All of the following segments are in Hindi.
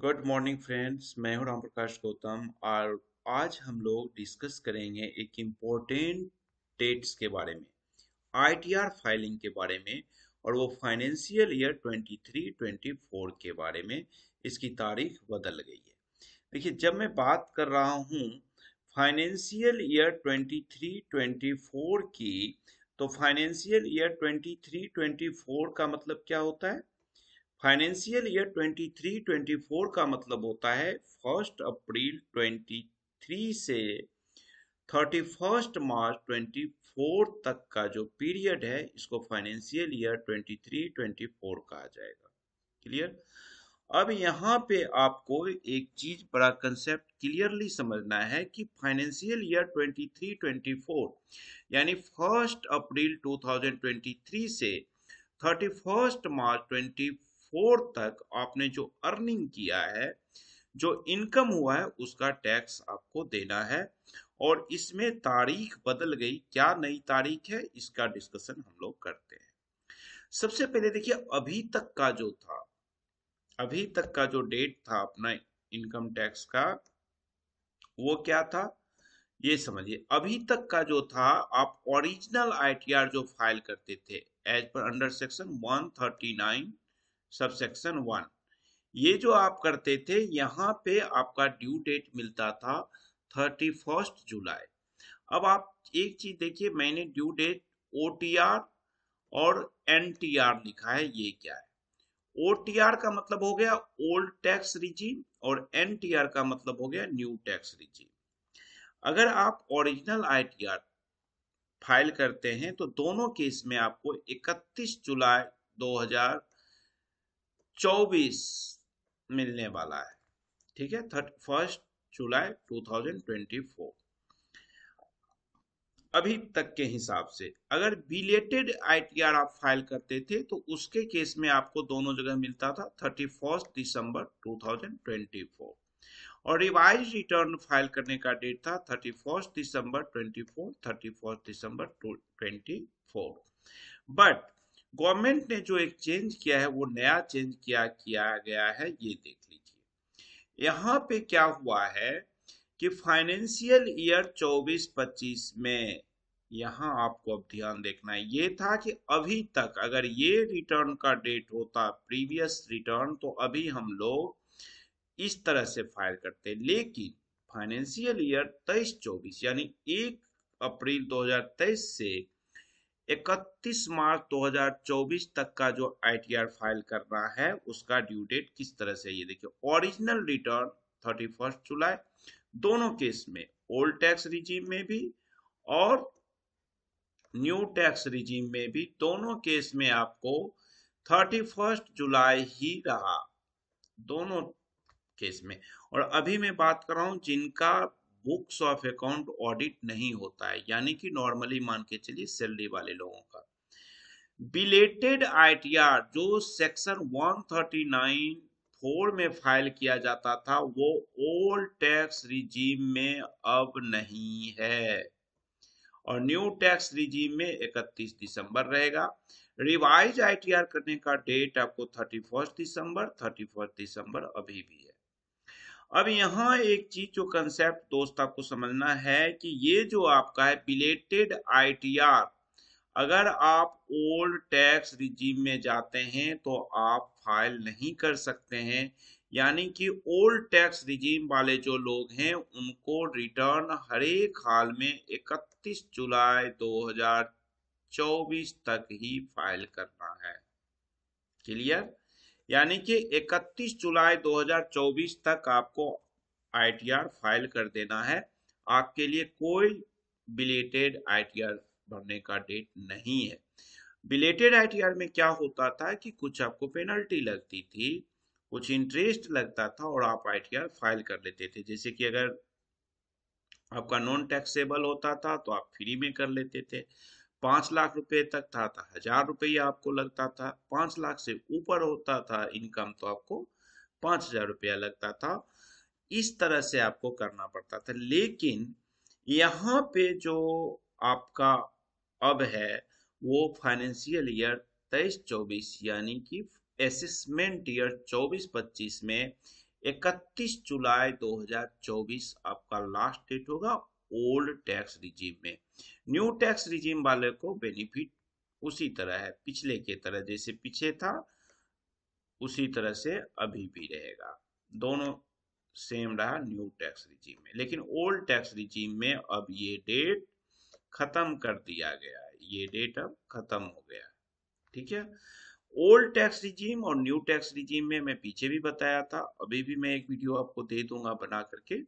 गुड मॉर्निंग फ्रेंड्स मैं हूं राम प्रकाश गौतम और आज हम लोग डिस्कस करेंगे एक इम्पोर्टेंट डेट्स के बारे में आईटीआर फाइलिंग के बारे में और वो फाइनेंशियल ईयर 23 24 के बारे में इसकी तारीख बदल गई है देखिए जब मैं बात कर रहा हूँ फाइनेंशियल ईयर 23 24 की तो फाइनेंशियल ईयर 23 24 का मतलब क्या होता है फाइनेंशियल ईयर 23-24 का मतलब होता है फर्स्ट अप्रैल 23 से 31 मार्च 24 तक का जो पीरियड है इसको फाइनेंशियल ईयर 23-24 कहा जाएगा क्लियर अब यहाँ पे आपको एक चीज बड़ा कंसेप्ट क्लियरली समझना है कि फाइनेंशियल ईयर 23-24 यानी फर्स्ट अप्रैल 2023 से 31 मार्च फोर तक आपने जो अर्निंग किया है जो इनकम हुआ है उसका टैक्स आपको देना है और इसमें तारीख बदल गई क्या नई तारीख है इसका डिस्कशन हम लोग करते हैं सबसे पहले देखिए अभी तक का जो था अभी तक का जो डेट था अपना इनकम टैक्स का वो क्या था ये समझिए अभी तक का जो था आप ओरिजिनल आईटीआर जो फाइल करते थे as per under section 139 subsection one ये जो आप करते थे यहाँ पे आपका ड्यू डेट मिलता था थर्टी फर्स्ट जुलाई अब आप एक चीज देखिए मैंने ड्यू डेट ओ और एन लिखा है ये क्या है ओ का मतलब हो गया ओल्ड टैक्स रिजीम और एन का मतलब हो गया न्यू टैक्स रिजीम अगर आप ओरिजिनल आईटीआर फाइल करते हैं तो दोनों केस में आपको 31 जुलाई 2000 चौबीस मिलने वाला है ठीक है थर्ट फर्स्ट जुलाई 2024 अभी तक के हिसाब से अगर बिलेटेड आईटीआर आप फाइल करते थे तो उसके केस में आपको दोनों जगह मिलता था थर्टी फर्स्ट दिसंबर 2024 और रिवाइज रिटर्न फाइल करने का डेट था थर्टी फर्स्ट दिसंबर 24 थर्टी फर्स्ट दिसंबर 24 बट गवर्नमेंट ने जो एक चेंज किया है वो नया चेंज किया किया गया है ये देख लीजिए यहाँ पे क्या हुआ है कि फाइनेंशियल ईयर 24-25 में यहाँ आपको अब ध्यान देखना है ये था कि अभी तक अगर ये रिटर्न का डेट होता प्रीवियस रिटर्न तो अभी हम लोग इस तरह से फाइल करते लेकिन फाइनेंशियल ईयर 23-24 यानी 1 अप्रैल 2023 से इकतीस मार्च 2024 तक का जो आई फाइल करना है उसका ड्यू डेट किस तरह से ये देखिए ओरिजिनल रिटर्न 31 जुलाई दोनों केस में ओल्ड टैक्स रिजीम में भी और न्यू टैक्स रिजीम में भी दोनों केस में आपको 31 जुलाई ही रहा दोनों केस में और अभी मैं बात कर रहा हूं जिनका बुक्स ऑफ अकाउंट ऑडिट नहीं होता है यानी कि नॉर्मली मान के चलिए सैलरी वाले लोगों का बिलेटेड आई जो सेक्शन 139 फोर में फाइल किया जाता था वो ओल्ड टैक्स रिजीम में अब नहीं है और न्यू टैक्स रिजीम में 31 दिसंबर रहेगा रिवाइज आईटीआर करने का डेट आपको 31 दिसंबर 31 दिसंबर अभी भी है अब यहाँ एक चीज जो कंसेप्ट दोस्त आपको समझना है कि ये जो आपका है बिलेटेड आईटीआर अगर आप ओल्ड टैक्स रिजीम में जाते हैं तो आप फाइल नहीं कर सकते हैं यानी कि ओल्ड टैक्स रिजीम वाले जो लोग हैं उनको रिटर्न हरेक हाल में 31 जुलाई 2024 तक ही फाइल करना है क्लियर यानी कि 31 जुलाई 2024 तक आपको आईटीआर फाइल कर देना है आपके लिए कोई बिलेटेड आईटीआर भरने का डेट नहीं है बिलेटेड आईटीआर में क्या होता था कि कुछ आपको पेनल्टी लगती थी कुछ इंटरेस्ट लगता था और आप आईटीआर फाइल कर लेते थे जैसे कि अगर आपका नॉन टैक्सेबल होता था तो आप फ्री में कर लेते थे पांच लाख रुपए तक था तो हजार रुपया आपको लगता था पांच लाख से ऊपर होता था इनकम तो आपको पांच हजार रुपया लगता था इस तरह से आपको करना पड़ता था लेकिन यहाँ पे जो आपका अब है वो फाइनेंशियल ईयर तेईस चौबीस यानी कि असेसमेंट ईयर चौबीस पच्चीस में इकतीस जुलाई 2024 आपका लास्ट डेट होगा ओल्ड टैक्स रिजीम में न्यू टैक्स रिजीम वाले को बेनिफिट उसी तरह है पिछले के तरह जैसे पीछे था उसी तरह से अभी भी रहेगा दोनों सेम रहा न्यू टैक्स रिजीम में लेकिन ओल्ड टैक्स रिजीम में अब ये डेट खत्म कर दिया गया ये डेट अब खत्म हो गया ठीक है ओल्ड टैक्स रिजीम और न्यू टैक्स रिजीम में मैं पीछे भी बताया था अभी भी मैं एक वीडियो आपको दे दूंगा बना करके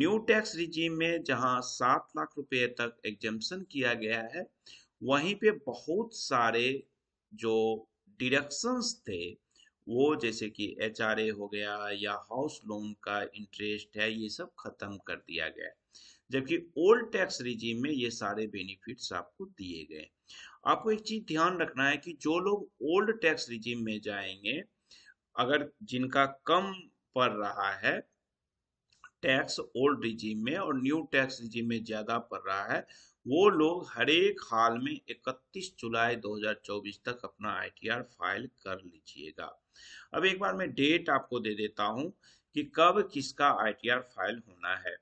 न्यू टैक्स रिजीम में जहां सात लाख रुपए तक एग्जम्पन किया गया है वहीं पे बहुत सारे जो डिडक्शंस थे वो जैसे कि एच हो गया या हाउस लोन का इंटरेस्ट है ये सब खत्म कर दिया गया जबकि ओल्ड टैक्स रिजीम में ये सारे बेनिफिट्स आपको दिए गए आपको एक चीज ध्यान रखना है कि जो लोग ओल्ड टैक्स रिजीम में जाएंगे अगर जिनका कम पड़ रहा है टैक्स ओल्ड रिजीम में और न्यू टैक्स रिजीम में ज़्यादा पड़ रहा है वो लोग हरेक हाल में 31 जुलाई 2024 तक अपना आईटीआर फाइल कर लीजिएगा अब एक बार मैं डेट आपको दे देता हूँ कि कब किसका आईटीआर फाइल होना है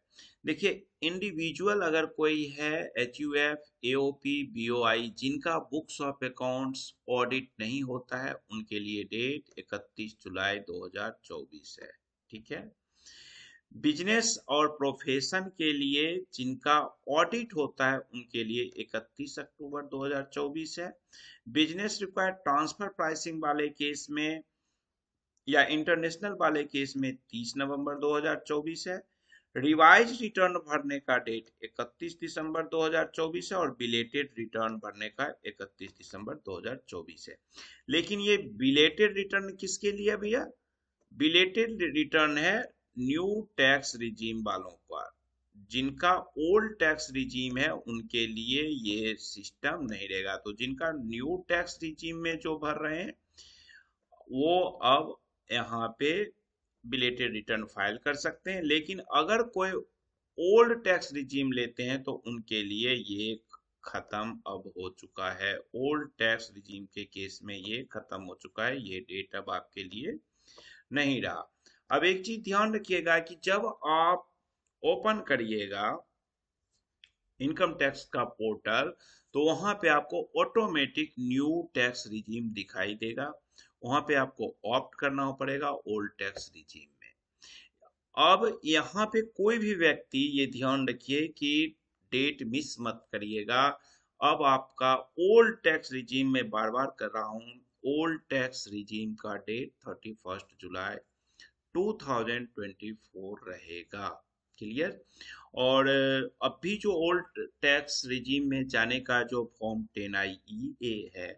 देखिए इंडिविजुअल अगर कोई है H U F A O P B O I जिनका बुक्स ऑफ अकाउंट्स ऑडिट नहीं होता है उनके लिए डेट 31 जुलाई 2024 है ठीक है बिजनेस और प्रोफेशन के लिए जिनका ऑडिट होता है उनके लिए 31 अक्टूबर 2024 है बिजनेस रिक्वायर्ड ट्रांसफर प्राइसिंग वाले केस में या इंटरनेशनल वाले केस में 30 नवंबर 2024 है रिवाइज रिटर्न भरने का डेट 31 दिसंबर 2024 है और बिलेटेड रिटर्न भरने का 31 दिसंबर 2024 है लेकिन ये बिलेटेड रिटर्न किसके लिए भैया बिलेटेड रिटर्न है न्यू टैक्स रिजीम वालों पर जिनका ओल्ड टैक्स रिजीम है उनके लिए ये सिस्टम नहीं रहेगा तो जिनका न्यू टैक्स रिजीम में जो भर रहे हैं वो अब यहाँ पे बिलेटेड रिटर्न फाइल कर सकते हैं लेकिन अगर कोई ओल्ड टैक्स रिजीम लेते हैं तो उनके लिए ये खत्म अब हो चुका है ओल्ड टैक्स रिजीम के केस में ये खत्म हो चुका है ये डेट अब आपके लिए नहीं रहा अब एक चीज ध्यान रखिएगा कि जब आप ओपन करिएगा इनकम टैक्स का पोर्टल तो वहां पे आपको ऑटोमेटिक न्यू टैक्स रिजीम दिखाई देगा वहां पे आपको ऑप्ट करना पड़ेगा ओल्ड टैक्स रिजीम में अब यहाँ पे कोई भी व्यक्ति ये ध्यान रखिए कि डेट मिस मत करिएगा अब आपका ओल्ड टैक्स रिजीम में बार बार कर रहा हूँ ओल्ड टैक्स रिजीम का डेट थर्टी फर्स्ट जुलाई 2024 रहेगा क्लियर और अभी जो ओल्ड टैक्स रिजीम में जाने का जो फॉर्म टेन आई है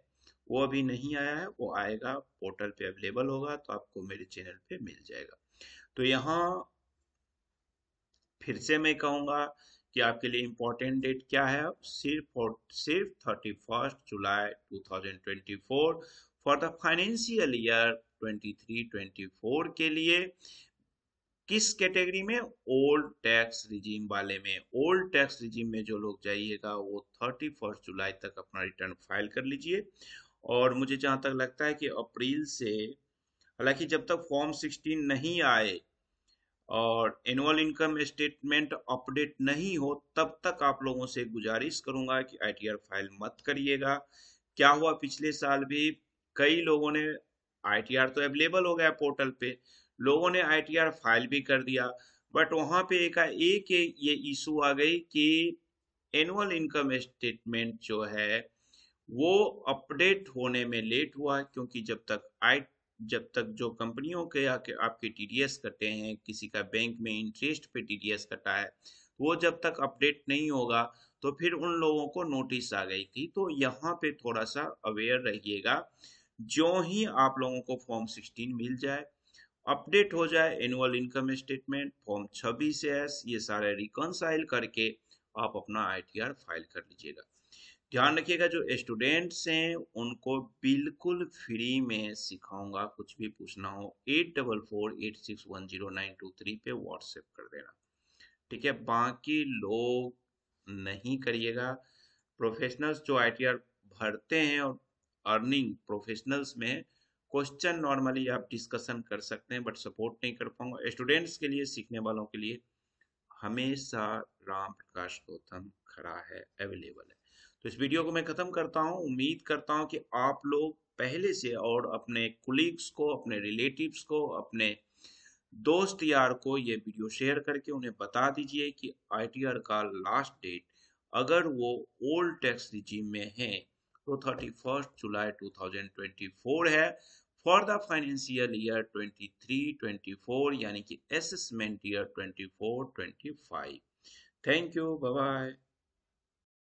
वो अभी नहीं आया है वो आएगा पोर्टल पे अवेलेबल होगा तो आपको मेरे चैनल पे मिल जाएगा तो यहाँ फिर से मैं कहूंगा कि आपके लिए इम्पोर्टेंट डेट क्या है सिर्फ और सिर्फ thirty first July two thousand twenty four for the financial year 2023 24 के लिए किस कैटेगरी में ओल्ड टैक्स रिजीम वाले में ओल्ड टैक्स रिजीम में जो लोग जाइएगा वो थर्टी जुलाई तक अपना रिटर्न फाइल कर लीजिए और मुझे जहाँ तक लगता है कि अप्रैल से हालांकि जब तक फॉर्म 16 नहीं आए और एनुअल इनकम स्टेटमेंट अपडेट नहीं हो तब तक आप लोगों से गुजारिश करूंगा कि आईटीआर फाइल मत करिएगा क्या हुआ पिछले साल भी कई लोगों ने आईटीआर तो अवेलेबल हो गया पोर्टल पे लोगों ने आईटीआर फाइल भी कर दिया बट वहां पे एक एक ये इशू आ गई कि एनुअल इनकम स्टेटमेंट जो है वो अपडेट होने में लेट हुआ क्योंकि जब तक आई जब तक जो कंपनियों के आके आपके टीडीएस कटे हैं किसी का बैंक में इंटरेस्ट पे टीडीएस कटा है वो जब तक अपडेट नहीं होगा तो फिर उन लोगों को नोटिस आ गई थी तो यहाँ पे थोड़ा सा अवेयर रहिएगा जो ही आप लोगों को फॉर्म 16 मिल जाए अपडेट हो जाए annual income statement form 26 S ये सारे रिकनसाइल करके आप अपना आईटीआर फाइल कर लीजिएगा ध्यान रखिएगा जो स्टूडेंट्स हैं उनको बिल्कुल फ्री में सिखाऊंगा कुछ भी पूछना हो eight double four eight six one zero nine two three पे व्हाट्सएप कर देना ठीक है बाकी लोग नहीं करिएगा प्रोफेशनल्स जो आईटीआर भरते हैं और अर्निंग प्रोफेशनल्स में क्वेश्चन नॉर्मली आप डिस्कशन कर सकते हैं बट सपोर्ट नहीं कर पाऊंगा स्टूडेंट्स के लिए सीखने वालों के लिए हमेशा राम प्रकाश गौतम खड़ा है अवेलेबल है तो इस वीडियो को मैं खत्म करता हूं उम्मीद करता हूं कि आप लोग पहले से और अपने कुलीग्स को अपने रिलेटिव्स को अपने दोस्त यार को ये वीडियो शेयर करके उन्हें बता दीजिए कि आईटीआर का लास्ट डेट अगर वो ओल्ड टैक्स रिजीम में है तो thirty first July two thousand twenty four है for the financial year twenty three twenty four यानी कि assessment year twenty four twenty five thank you bye